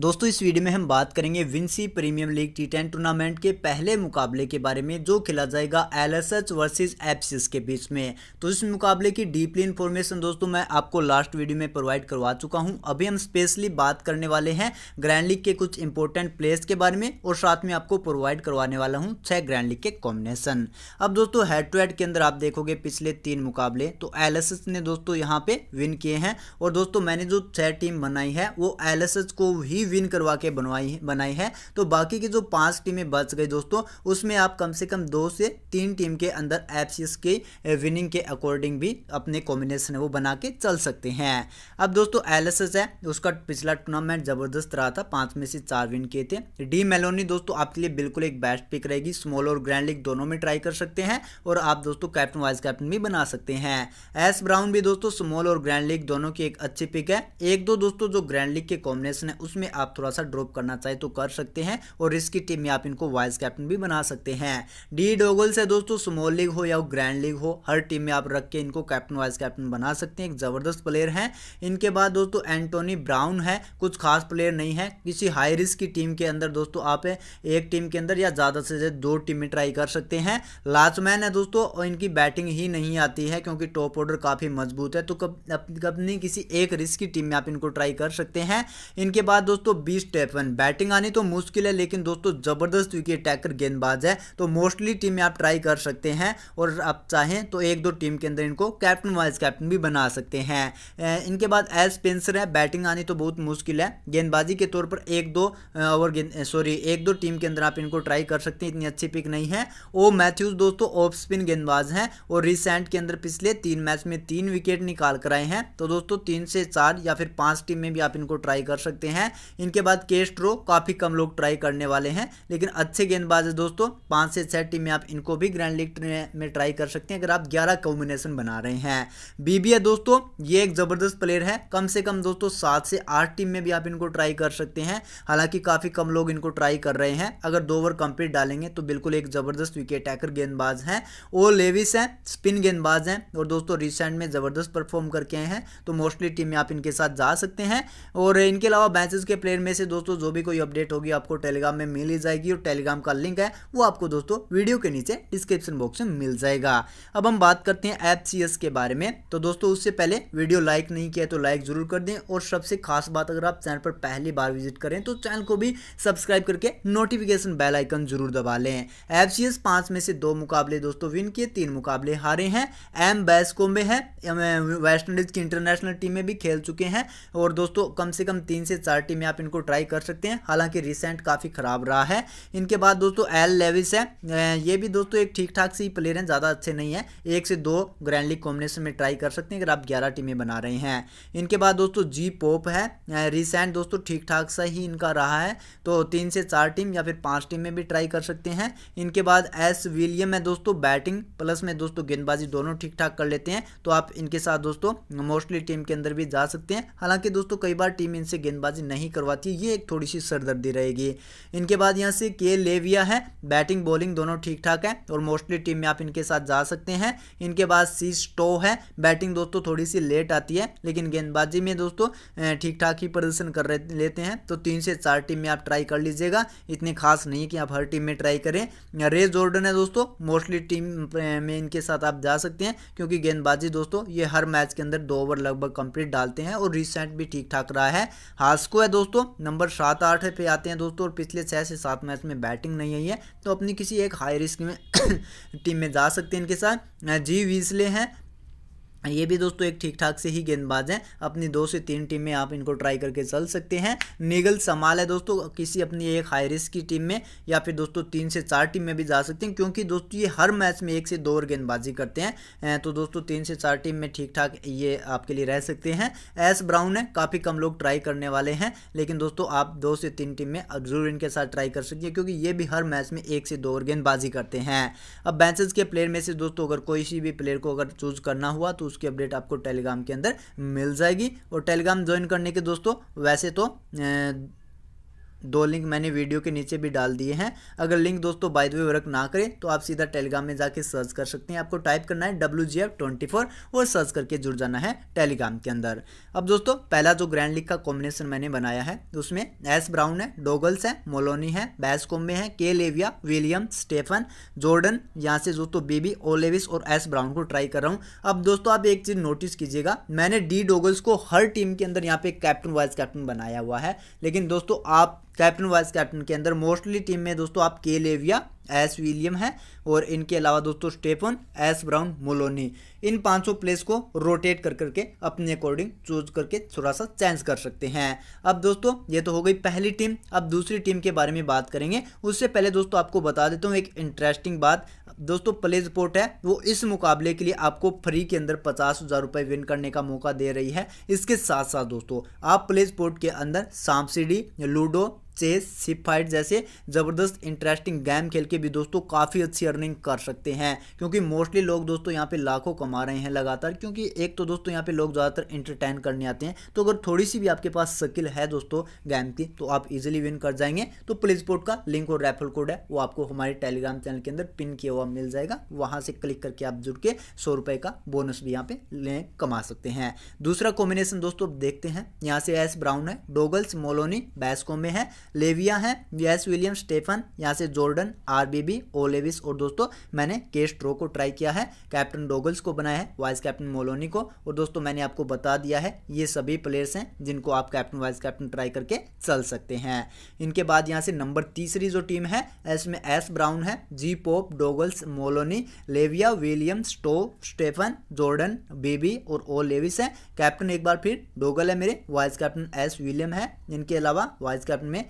दोस्तों इस वीडियो में हम बात करेंगे Vincy premium league T ten tournament के पहले मुकाबले के बारे में जो खेला जाएगा एल एस एच वर्सेज एप्सिस के बीच में तो इस मुकाबले की डीपली इन्फॉर्मेशन दोस्तों मैं आपको लास्ट वीडियो में प्रोवाइड करवा चुका हूं अभी हम स्पेशली बात करने वाले हैं ग्रैंड लीग के कुछ इंपॉर्टेंट प्लेयर्स के बारे में और साथ में आपको प्रोवाइड करवाने वाला हूँ छः ग्रैंड लीग के कॉम्बिनेशन अब दोस्तों हेड टू हेड के अंदर आप देखोगे पिछले तीन मुकाबले तो एल एस एच ने दोस्तों यहाँ पे विन किए हैं और दोस्तों मैंने जो छः टीम बनाई है वो एल एस एच को ही ही विन करवा के बनवाई बनाई है तो बाकी की जो पांच टीमें बच गई दोस्तों उसमें आप कम से कम दो से तीन टीम के अंदर एप्सिस के विनिंग के अकॉर्डिंग भी अपने कॉम्बिनेशन वो बना के चल सकते हैं अब दोस्तों एल है उसका पिछला टूर्नामेंट जबरदस्त रहा था पांच में से चार विन किए थे डी मेलोनी दोस्तों आपके लिए बिल्कुल एक बेस्ट पिक रहेगी स्मॉल और ग्रैंड लीग दोनों में ट्राई कर सकते हैं और आप दोस्तों कैप्टन वाइस कैप्टन भी बना सकते हैं एस ब्राउन भी दोस्तों स्मॉल और ग्रैंड लीग दोनों की एक अच्छी पिक है एक दो दोस्तों जो ग्रैंड लीग के कॉम्बिनेशन है उसमें आप थोड़ा सा ड्रॉप करना चाहे तो कर सकते हैं और इसकी टीम में आप इनको वाइस कैप्टन भी बना सकते हैं डी डोगल से दोस्तों स्मॉल लीग हो या ग्रैंड लीग हो हर टीम में आप रख के इनको कैप्टन वाइस कैप्टन बना सकते हैं एक ज़बरदस्त प्लेयर हैं इनके बाद दोस्तों एंटोनी ब्राउन है कुछ खास प्लेयर नहीं है किसी हाई रिस्क की टीम के अंदर दोस्तों आप एक टीम के अंदर या ज़्यादा से ज़्यादा दो टीम में ट्राई कर सकते हैं लाचमैन है दोस्तों और इनकी बैटिंग ही नहीं आती है क्योंकि टॉप ऑर्डर काफ़ी मजबूत है तो कब अपनी किसी एक रिस्क की टीम में आप इनको ट्राई कर सकते हैं इनके बाद दोस्तों दोस्तों बीस टैप बैटिंग आनी तो मुश्किल है लेकिन दोस्तों ज़बरदस्त विकेट टैकर गेंदबाज है तो मोस्टली टीम में आप ट्राई कर सकते हैं और आप चाहें तो एक दो टीम के अंदर इनको कैप्टन वाइस कैप्टन भी बना सकते हैं इनके बाद एल स्पेंसर है बैटिंग आनी तो बहुत मुश्किल है गेंदबाजी के तौर पर एक दो ओवर सॉरी एक दो टीम के अंदर आप इनको ट्राई कर सकते हैं इतनी अच्छी पिक नहीं है ओ मैथ्यूज दोस्तों ऑफ स्पिन गेंदबाज हैं और रिसेंट के अंदर पिछले तीन मैच में तीन विकेट निकाल कर आए हैं तो दोस्तों तीन से चार या फिर पांच टीम में भी आप इनको ट्राई कर सकते हैं इनके बाद केस्ट्रो काफ़ी कम लोग ट्राई करने वाले हैं लेकिन अच्छे गेंदबाज है दोस्तों पाँच से छः टीम में आप इनको भी ग्रैंड लीग में ट्राई कर सकते हैं अगर आप ग्यारह कॉम्बिनेशन बना रहे हैं बीबीए दोस्तों ये एक ज़बरदस्त प्लेयर है कम से कम दोस्तों सात से आठ टीम में भी आप इनको ट्राई कर सकते हैं हालांकि काफ़ी कम लोग इनको ट्राई कर रहे हैं अगर दो ओवर कंप्लीट डालेंगे तो बिल्कुल एक ज़बरदस्त विकेट टैकर गेंदबाज हैं ओ लेविस हैं स्पिन गेंदबाज हैं और दोस्तों रिसेंट में ज़बरदस्त परफॉर्म करके आए हैं तो मोस्टली टीम में आप इनके साथ जा सकते हैं और इनके अलावा मैचेस के प्लेयर में से दोस्तों जो भी कोई अपडेट होगी आपको टेलीग्राम में मिल ही जाएगी और टेलीग्राम का लिंक है वो आपको दोस्तों वीडियो के नीचे डिस्क्रिप्शन बॉक्स में मिल जाएगा अब हम बात करते हैं एफ के बारे में तो दोस्तों उससे पहले वीडियो लाइक नहीं किया तो लाइक जरूर कर दें और सबसे खास बात अगर आप चैनल पर पहली बार विजिट करें तो चैनल को भी सब्सक्राइब करके नोटिफिकेशन बेल आइकन जरूर दबा लें एफ सी में से दो मुकाबले दोस्तों विन किए तीन मुकाबले हारे हैं एम बैस्को में है वेस्ट इंडीज की इंटरनेशनल टीम में भी खेल चुके हैं और दोस्तों कम से कम तीन से चार टीमें आप इनको ट्राई कर सकते हैं हालांकि रिसेंट काफ़ी ख़राब रहा है इनके बाद दोस्तों एल लेविस है ये भी दोस्तों एक ठीक ठाक सी प्लेयर हैं ज़्यादा अच्छे नहीं है एक से दो ग्रैंड लीग कॉम्बिनेशन में ट्राई कर सकते हैं अगर आप ग्यारह टीमें बना रहे हैं इनके बाद दोस्तों जी पोप है रिसेंट दोस्तों ठीक ठाक सा ही इनका रहा है तो तीन से चार टीम या फिर पाँच टीम में भी ट्राई कर सकते हैं इनके बाद एस विलियम है दोस्तों बैटिंग प्लस में दोस्तों गेंदबाजी दोनों ठीक ठाक कर लेते हैं तो आप इनके साथ दोस्तों मोस्टली टीम के अंदर भी जा सकते हैं हालांकि दोस्तों कई बार टीम इनसे गेंदबाजी नहीं नहीं करवाती है ये एक थोड़ी सी सरदर्दी रहेगी इनके बाद यहाँ से के लेविया है बैटिंग बॉलिंग दोनों ठीक ठाक है और मोस्टली टीम में आप इनके साथ जा सकते हैं इनके बाद सी स्टो है बैटिंग दोस्तों थोड़ी सी लेट आती है लेकिन गेंदबाजी में दोस्तों ठीक ठाक ही प्रदर्शन कर लेते हैं तो तीन से चार टीम में आप ट्राई कर लीजिएगा इतने खास नहीं कि आप हर टीम में ट्राई करें रे जॉर्डन है दोस्तों मोस्टली टीम में इनके साथ आप जा सकते हैं क्योंकि गेंदबाजी दोस्तों ये हर मैच के अंदर दो ओवर लगभग कंप्लीट डालते हैं और रिसेंट भी ठीक ठाक रहा है हास्को है दोस्तों दोस्तों नंबर सात आठ पे आते हैं दोस्तों और पिछले छः से सात मैच में बैटिंग नहीं आई है तो अपनी किसी एक हाई रिस्क में टीम में जा सकते हैं इनके साथ जी वीसले हैं ये भी दोस्तों एक ठीक ठाक से ही गेंदबाज हैं अपनी दो से तीन टीम में आप इनको ट्राई करके चल सकते हैं निगल संभाल है दोस्तों किसी अपनी एक हाई रिस्क की टीम में या फिर दोस्तों तीन से चार टीम में भी जा सकते हैं क्योंकि दोस्तों ये हर मैच में एक से दो और गेंदबाजी करते हैं तो दोस्तों तीन से चार टीम में ठीक ठाक ये आपके लिए रह सकते हैं एस ब्राउन है काफ़ी कम लोग ट्राई करने वाले हैं लेकिन दोस्तों आप दो से तीन टीम में जरूर इनके साथ ट्राई कर सकते हैं क्योंकि ये भी हर मैच में एक से दो और गेंदबाजी करते हैं अब बैचेज के प्लेयर में से दोस्तों अगर कोई भी प्लेयर को अगर चूज करना हुआ तो उसकी अपडेट आपको टेलीग्राम के अंदर मिल जाएगी और टेलीग्राम ज्वाइन करने के दोस्तों वैसे तो दो लिंक मैंने वीडियो के नीचे भी डाल दिए हैं अगर लिंक दोस्तों बाय द वे वर्क ना करें तो आप सीधा टेलीग्राम में जाके सर्च कर सकते हैं आपको टाइप करना है W G F twenty four और सर्च करके जुड़ जाना है टेलीग्राम के अंदर अब दोस्तों पहला जो ग्रैंड लीग का कॉम्बिनेशन मैंने बनाया है उसमें एस ब्राउन है डोगल्स है मोलोनी है बैस कोम्बे है के लेविया विलियम स्टेफन जॉर्डन यहाँ से दोस्तों बीबी ओलेविस और एस ब्राउन को ट्राई कर रहा हूँ अब दोस्तों आप एक चीज़ नोटिस कीजिएगा मैंने डी डोगल्स को हर टीम के अंदर यहाँ पे कैप्टन वाइस कैप्टन बनाया हुआ है लेकिन दोस्तों आप कैप्टन वाइस कैप्टन के अंदर मोस्टली टीम में दोस्तों आप के लेविया एस विलियम है और इनके अलावा दोस्तों स्टेफन एस ब्राउन मोलोनी इन 500 प्लेस को रोटेट कर करके अपने अकॉर्डिंग चूज करके थोड़ा सा चेंज कर सकते हैं अब दोस्तों ये तो हो गई पहली टीम अब दूसरी टीम के बारे में बात करेंगे उससे पहले दोस्तों आपको बता देता हूँ एक इंटरेस्टिंग बात दोस्तों प्ले स्पोर्ट है वो इस मुकाबले के लिए आपको फ्री के अंदर पचास हज़ार रुपये विन करने का मौका दे रही है इसके साथ साथ दोस्तों आप प्ले स्पोर्ट के अंदर सीढ़ी लूडो चेस सिप फाइट जैसे ज़बरदस्त इंटरेस्टिंग गेम खेल के भी दोस्तों काफ़ी अच्छी अर्निंग कर सकते हैं क्योंकि मोस्टली लोग दोस्तों यहाँ पे लाखों कमा रहे हैं लगातार क्योंकि एक तो दोस्तों यहाँ पे लोग ज़्यादातर इंटरटेन करने आते हैं तो अगर थोड़ी सी भी आपके पास स्किल है दोस्तों गेम की तो आप इजिली विन कर जाएंगे तो प्लीज का लिंक और रेफर कोड है वो आपको हमारे टेलीग्राम चैनल के अंदर पिन किया हुआ मिल जाएगा वहाँ से क्लिक करके आप जुड़ के सौ का बोनस भी यहाँ पे लें कमा सकते हैं दूसरा कॉम्बिनेशन दोस्तों देखते हैं यहाँ से एस ब्राउन है डोगल्स मोलोनी बैस्को में है लेविया है यस विलियम स्टेफन यहाँ से जॉर्डन आरबीबी ओलेविस और दोस्तों मैंने के स्ट्रो को ट्राई किया है कैप्टन डोगल्स को बनाया है वाइस कैप्टन मोलोनी को और दोस्तों मैंने आपको बता दिया है ये सभी प्लेयर्स हैं जिनको आप कैप्टन वाइस कैप्टन ट्राई करके चल सकते हैं इनके बाद यहाँ से नंबर तीसरी जो टीम है इसमें एस ब्राउन है जी पोप डोगल्स मोलोनी लेविया विलियम स्टो स्टेफन जॉर्डन बेबी और ओ लेविस है कैप्टन एक बार फिर डोगल है मेरे वाइस कैप्टन एस विलियम है इनके अलावा वाइस कैप्टन में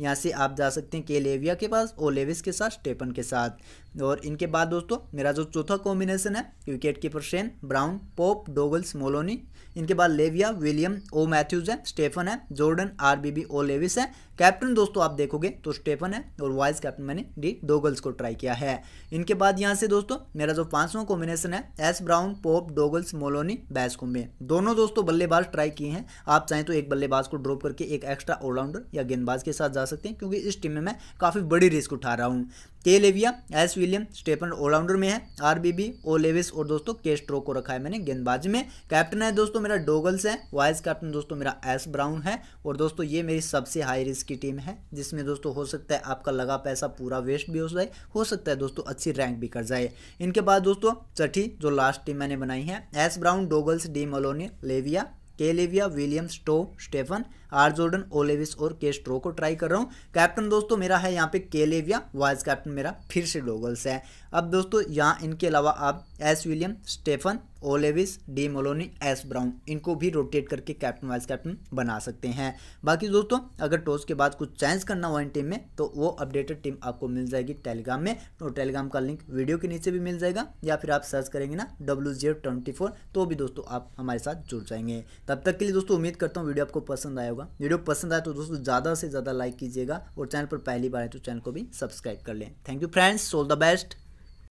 यहाँ से आप जा सकते हैं के लेविया के पास ओलेविस के साथ स्टेपन के साथ और इनके बाद दोस्तों मेरा जो चौथा कॉम्बिनेशन है wicket keeper Shane Brown Pope Douglas Moloney इनके बाद लेविया विलियम ओ मैथ्यूज है स्टेफन है Jordan R B B O Lewis है कैप्टन दोस्तों आप देखोगे तो स्टेफन है और वाइस कैप्टन मैंने डी डोगल्स को ट्राई किया है इनके बाद यहाँ से दोस्तों मेरा जो पांचवा कॉम्बिनेशन है S Brown Pope Douglas Moloney Bascombe दोनों दोस्तों बल्लेबाज ट्राई किए हैं आप चाहें तो एक बल्लेबाज को ड्रॉप करके एक एक्स्ट्रा ऑलराउंडर या गेंदबाज के साथ जा सकते हैं क्योंकि इस टीम में मैं काफ़ी बड़ी रिस्क उठा रहा हूँ के लेविया एस विलियम स्टेपन ऑलराउंडर में है R B B O Lewis और दोस्तों के स्ट्रोक को रखा है मैंने गेंदबाजी में कैप्टन है दोस्तों मेरा डोगल्स है वाइस कैप्टन दोस्तों मेरा एस ब्राउन है और दोस्तों ये मेरी सबसे हाई रिस्क की टीम है जिसमें दोस्तों हो सकता है आपका लगा पैसा पूरा वेस्ट भी हो जाए हो सकता है दोस्तों अच्छी रैंक भी कर जाए इनके बाद दोस्तों छठी जो लास्ट टीम मैंने बनाई है S Brown Douglas D Moloney लेविया केलेविया विलियम स्टो स्टेफन आर जोर्डन ओलेविस और के स्ट्रो को ट्राई कर रहा हूँ कैप्टन दोस्तों मेरा है यहाँ पे केलेविया वाइस कैप्टन मेरा फिर से डोगल्स है अब दोस्तों यहाँ इनके अलावा आप S William Stephen O Lewis D Moloney S Brown इनको भी रोटेट करके कैप्टन वाइस कैप्टन बना सकते हैं बाकी दोस्तों अगर टॉस के बाद कुछ चेंज करना हो इन टीम में तो वो अपडेटेड टीम आपको मिल जाएगी टेलीग्राम में और तो टेलीग्राम का लिंक वीडियो के नीचे भी मिल जाएगा या फिर आप सर्च करेंगे ना डब्ल्यू जीरो ट्वेंटी फोर तो भी दोस्तों आप हमारे साथ जुड़ जाएंगे तब तक के लिए दोस्तों उम्मीद करता हूँ वीडियो आपको पसंद आया होगा वीडियो पसंद आए तो दोस्तों ज़्यादा से ज़्यादा लाइक कीजिएगा और चैनल पर पहली बार है तो चैनल को भी सब्सक्राइब कर लें thank you friends all the best